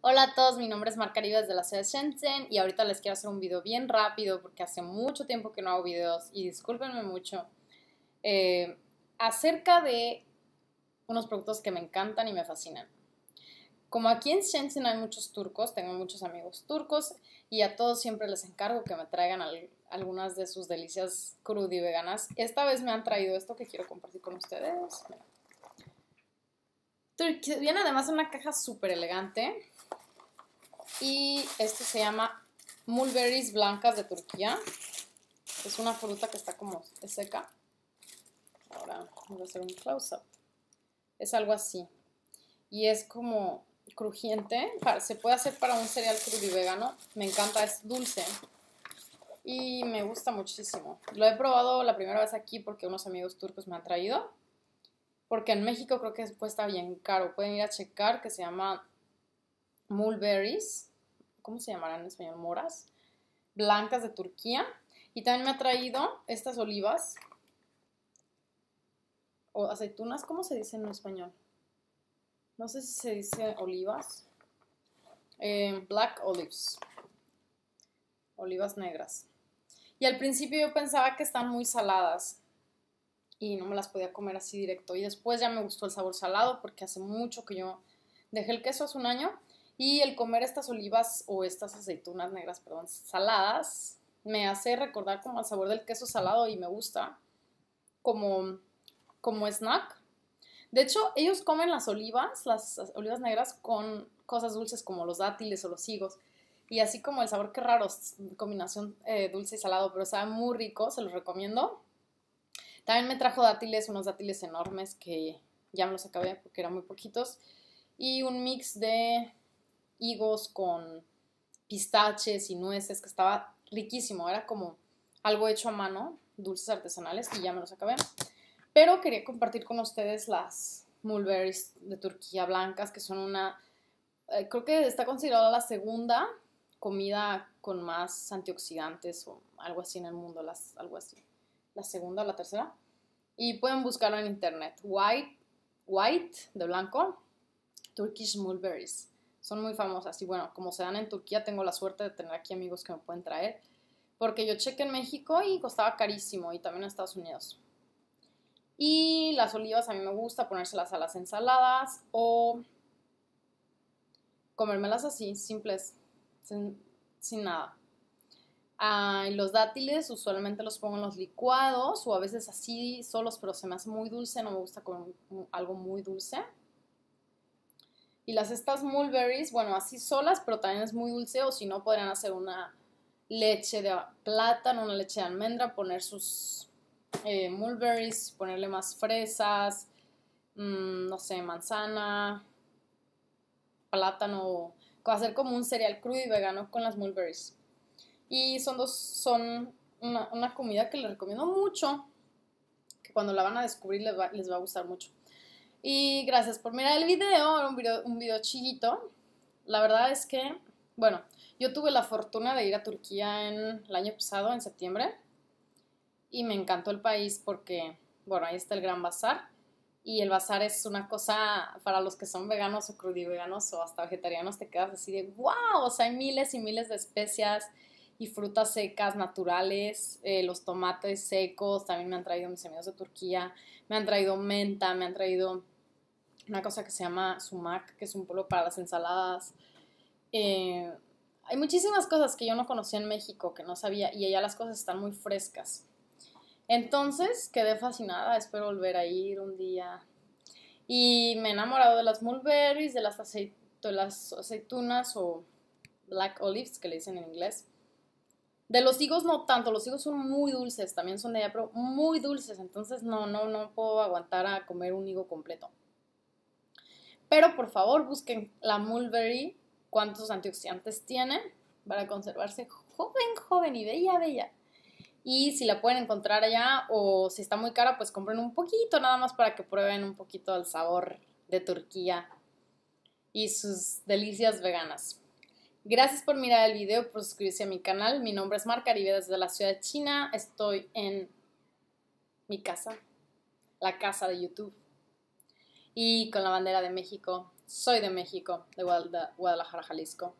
Hola a todos, mi nombre es Marca Rivas de la ciudad de Shenzhen y ahorita les quiero hacer un video bien rápido porque hace mucho tiempo que no hago videos y discúlpenme mucho eh, acerca de unos productos que me encantan y me fascinan. Como aquí en Shenzhen hay muchos turcos, tengo muchos amigos turcos y a todos siempre les encargo que me traigan algunas de sus delicias crudas y veganas. Esta vez me han traído esto que quiero compartir con ustedes. Viene además una caja súper elegante. Y esto se llama mulberries blancas de Turquía. Es una fruta que está como seca. Ahora voy a hacer un close-up. Es algo así. Y es como crujiente. Se puede hacer para un cereal crudo vegano. Me encanta, es dulce. Y me gusta muchísimo. Lo he probado la primera vez aquí porque unos amigos turcos me han traído porque en México creo que cuesta bien caro. Pueden ir a checar que se llama Mulberries, ¿cómo se llamarán en español? Moras, blancas de Turquía. Y también me ha traído estas olivas o aceitunas, ¿cómo se dice en español? No sé si se dice olivas. Eh, black olives. Olivas negras. Y al principio yo pensaba que están muy saladas, y no me las podía comer así directo. Y después ya me gustó el sabor salado porque hace mucho que yo dejé el queso hace un año y el comer estas olivas o estas aceitunas negras, perdón, saladas, me hace recordar como el sabor del queso salado y me gusta como, como snack. De hecho, ellos comen las olivas, las olivas negras con cosas dulces como los dátiles o los higos. Y así como el sabor, qué raro, combinación eh, dulce y salado, pero sabe muy rico, se los recomiendo. También me trajo dátiles, unos dátiles enormes que ya me los acabé porque eran muy poquitos. Y un mix de higos con pistaches y nueces que estaba riquísimo. Era como algo hecho a mano, dulces artesanales que ya me los acabé. Pero quería compartir con ustedes las mulberries de Turquía blancas, que son una, eh, creo que está considerada la segunda comida con más antioxidantes o algo así en el mundo, las, algo así la segunda la tercera. Y pueden buscarlo en internet. White, white de blanco, Turkish Mulberries. Son muy famosas. Y bueno, como se dan en Turquía, tengo la suerte de tener aquí amigos que me pueden traer. Porque yo chequé en México y costaba carísimo. Y también en Estados Unidos. Y las olivas a mí me gusta ponérselas a las ensaladas o comérmelas así, simples, sin nada. Ah, los dátiles usualmente los pongo en los licuados o a veces así solos, pero se me hace muy dulce, no me gusta con algo muy dulce. Y las estas mulberries, bueno, así solas, pero también es muy dulce o si no podrían hacer una leche de plátano, una leche de almendra, poner sus eh, mulberries, ponerle más fresas, mm, no sé, manzana, plátano, hacer como un cereal crudo y vegano con las mulberries. Y son dos, son una, comida que les recomiendo mucho, que cuando la van a descubrir les va, les va a gustar mucho. Y gracias por mirar el video, un video, un video chiquito. La verdad es que, bueno, yo tuve la fortuna de ir a Turquía en el año pasado, en septiembre, y me encantó el país porque, bueno, ahí está el Gran Bazar. Y el bazar es una cosa para los que son veganos o crudiveganos o hasta vegetarianos, te quedas así de wow, o sea, hay miles y miles de especias y frutas secas, naturales, eh, los tomates secos, también me han traído mis amigos de Turquía, me han traído menta, me han traído una cosa que se llama sumac, que es un polvo para las ensaladas. Eh, hay muchísimas cosas que yo no conocía en México, que no sabía, y allá las cosas están muy frescas. Entonces quedé fascinada, espero volver a ir un día. Y me he enamorado de las mulberries, de las, de las aceitunas o black olives, que le dicen en inglés de los higos no tanto, los higos son muy dulces, también son de allá, pero muy dulces, entonces no, no, no puedo aguantar a comer un higo completo. Pero por favor busquen la mulberry, cuántos antioxidantes tiene para conservarse joven, joven y bella, bella. Y si la pueden encontrar allá o si está muy cara, pues compren un poquito nada más para que prueben un poquito el sabor de Turquía y sus delicias veganas. Gracias por mirar el video, por suscribirse a mi canal. Mi nombre es Marca Caribe desde la ciudad de china. Estoy en mi casa, la casa de YouTube. Y con la bandera de México. Soy de México, de Guadalajara, Jalisco.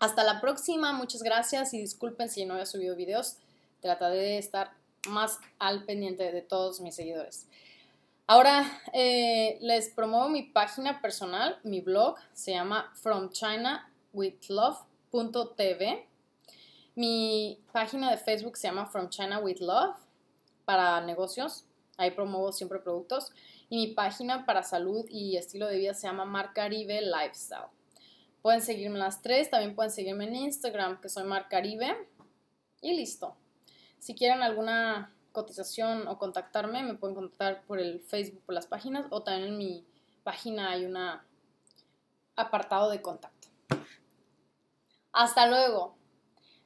Hasta la próxima, muchas gracias y disculpen si no había subido videos. Trataré de estar más al pendiente de todos mis seguidores. Ahora eh, les promuevo mi página personal, mi blog, se llama From China with Mi página de Facebook se llama From China with Love para negocios. Ahí promuevo siempre productos. Y mi página para salud y estilo de vida se llama Marcaribe Lifestyle. Pueden seguirme las tres. También pueden seguirme en Instagram, que soy Marcaribe. Y listo. Si quieren alguna cotización o contactarme, me pueden contactar por el Facebook, por las páginas, o también en mi página hay un apartado de contacto. Hasta luego.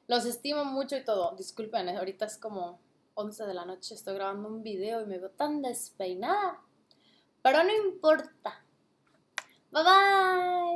Los estimo mucho y todo. Disculpen, eh, ahorita es como 11 de la noche, estoy grabando un video y me veo tan despeinada. Pero no importa. Bye bye.